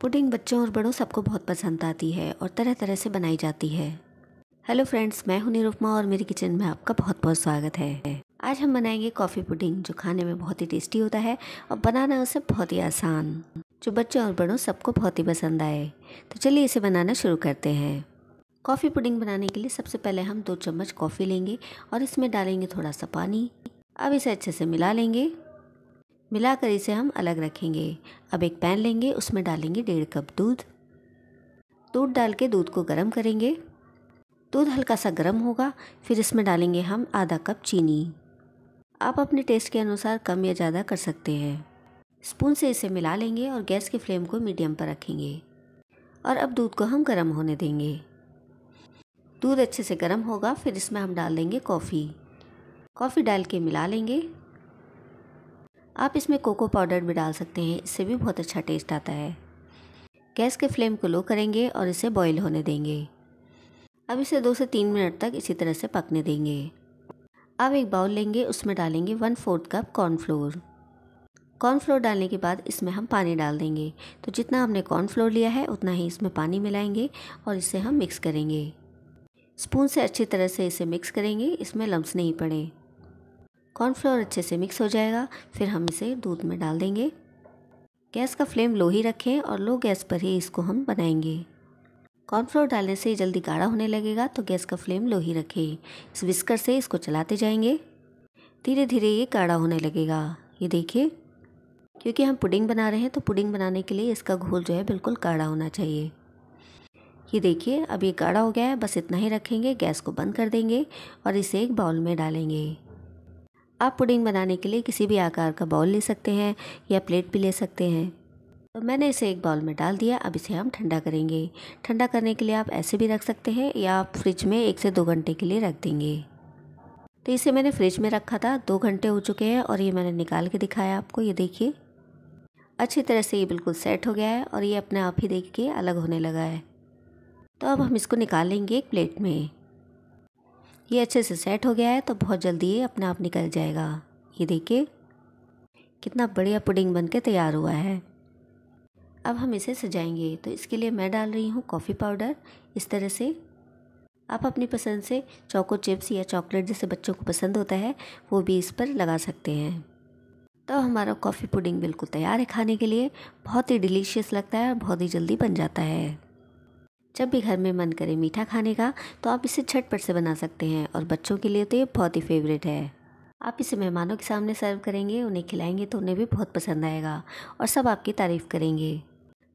pudding बच्चों और बड़ों सबको बहुत पसंद आती है और तरह तरह से बनाई जाती है हेलो फ्रेंड्स मैं हूं निरुपमा और मेरी किचन में आपका बहुत बहुत स्वागत है आज हम बनाएंगे कॉफ़ी पुडिंग जो खाने में बहुत ही टेस्टी होता है और बनाना उसे बहुत ही आसान जो बच्चों और बड़ों सबको बहुत ही पसंद आए तो चलिए इसे बनाना शुरू करते हैं कॉफ़ी पुडिंग बनाने के लिए सबसे पहले हम दो चम्मच कॉफ़ी लेंगे और इसमें डालेंगे थोड़ा सा पानी अब इसे अच्छे से मिला लेंगे मिलाकर इसे हम अलग रखेंगे अब एक पैन लेंगे उसमें डालेंगे डेढ़ कप दूध दूध डाल के दूध को गर्म करेंगे दूध हल्का सा गर्म होगा फिर इसमें डालेंगे हम आधा कप चीनी आप अपने टेस्ट के अनुसार कम या ज़्यादा कर सकते हैं स्पून से इसे मिला लेंगे और गैस के फ्लेम को मीडियम पर रखेंगे और अब दूध को हम गर्म होने देंगे दूध अच्छे से गर्म होगा फिर इसमें हम डाल देंगे कॉफ़ी कॉफ़ी डाल के मिला लेंगे आप इसमें कोको पाउडर भी डाल सकते हैं इससे भी बहुत अच्छा टेस्ट आता है गैस के फ्लेम को लो करेंगे और इसे बॉईल होने देंगे अब इसे दो से तीन मिनट तक इसी तरह से पकने देंगे अब एक बाउल लेंगे उसमें डालेंगे one fourth cup cornflour cornflour डालने के बाद इसमें हम पानी डाल देंगे तो जितना हमने कॉर्नफ्लोर लिया है उतना ही इसमें पानी मिलाएंगे और इसे हम मिक्स करेंगे स्पून से अच्छी तरह से इसे मिक्स करेंगे इसमें लम्स नहीं पड़े कॉर्नफ्लोर अच्छे से मिक्स हो जाएगा फिर हम इसे दूध में डाल देंगे गैस का फ्लेम लो ही रखें और लो गैस पर ही इसको हम बनाएंगे कॉर्नफ्लोर डालने से जल्दी गाढ़ा होने लगेगा तो गैस का फ्लेम लो ही रखें इस विस्कर से इसको चलाते जाएंगे धीरे धीरे ये गाढ़ा होने लगेगा ये देखिए क्योंकि हम पुडिंग बना रहे हैं तो पुडिंग बनाने के लिए इसका घोल जो है बिल्कुल गाढ़ा होना चाहिए ये देखिए अब ये गाढ़ा हो गया है बस इतना ही रखेंगे गैस को बंद कर देंगे और इसे एक बाउल में डालेंगे आप पुडिंग बनाने के लिए किसी भी आकार का बाउल ले सकते हैं या प्लेट भी ले सकते हैं तो मैंने इसे एक बाउल में डाल दिया अब इसे हम ठंडा करेंगे ठंडा करने के लिए आप ऐसे भी रख सकते हैं या आप फ्रिज में एक से दो घंटे के लिए रख देंगे तो इसे मैंने फ्रिज में रखा था दो घंटे हो चुके हैं और ये मैंने निकाल के दिखाया आपको ये देखिए अच्छी तरह से ये बिल्कुल सेट हो गया है और ये अपने आप ही देख के अलग होने लगा है तो अब हम इसको निकालेंगे एक प्लेट में ये अच्छे से सेट हो गया है तो बहुत जल्दी ये अपने आप निकल जाएगा ये देखिए कितना बढ़िया पुडिंग बन के तैयार हुआ है अब हम इसे सजाएंगे तो इसके लिए मैं डाल रही हूँ कॉफ़ी पाउडर इस तरह से आप अपनी पसंद से चौको चिप्स या चॉकलेट जैसे बच्चों को पसंद होता है वो भी इस पर लगा सकते हैं तो हमारा कॉफ़ी पुडिंग बिल्कुल तैयार है खाने के लिए बहुत ही डिलीशियस लगता है और बहुत ही जल्दी बन जाता है जब भी घर में मन करे मीठा खाने का तो आप इसे झटपट से बना सकते हैं और बच्चों के लिए तो ये बहुत ही फेवरेट है आप इसे मेहमानों के सामने सर्व करेंगे उन्हें खिलाएंगे तो उन्हें भी बहुत पसंद आएगा और सब आपकी तारीफ़ करेंगे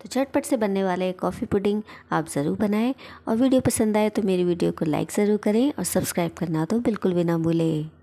तो झटपट से बनने वाला ये कॉफ़ी पुडिंग आप ज़रूर बनाएं और वीडियो पसंद आए तो मेरी वीडियो को लाइक ज़रूर करें और सब्सक्राइब करना तो बिल्कुल भी ना भूलें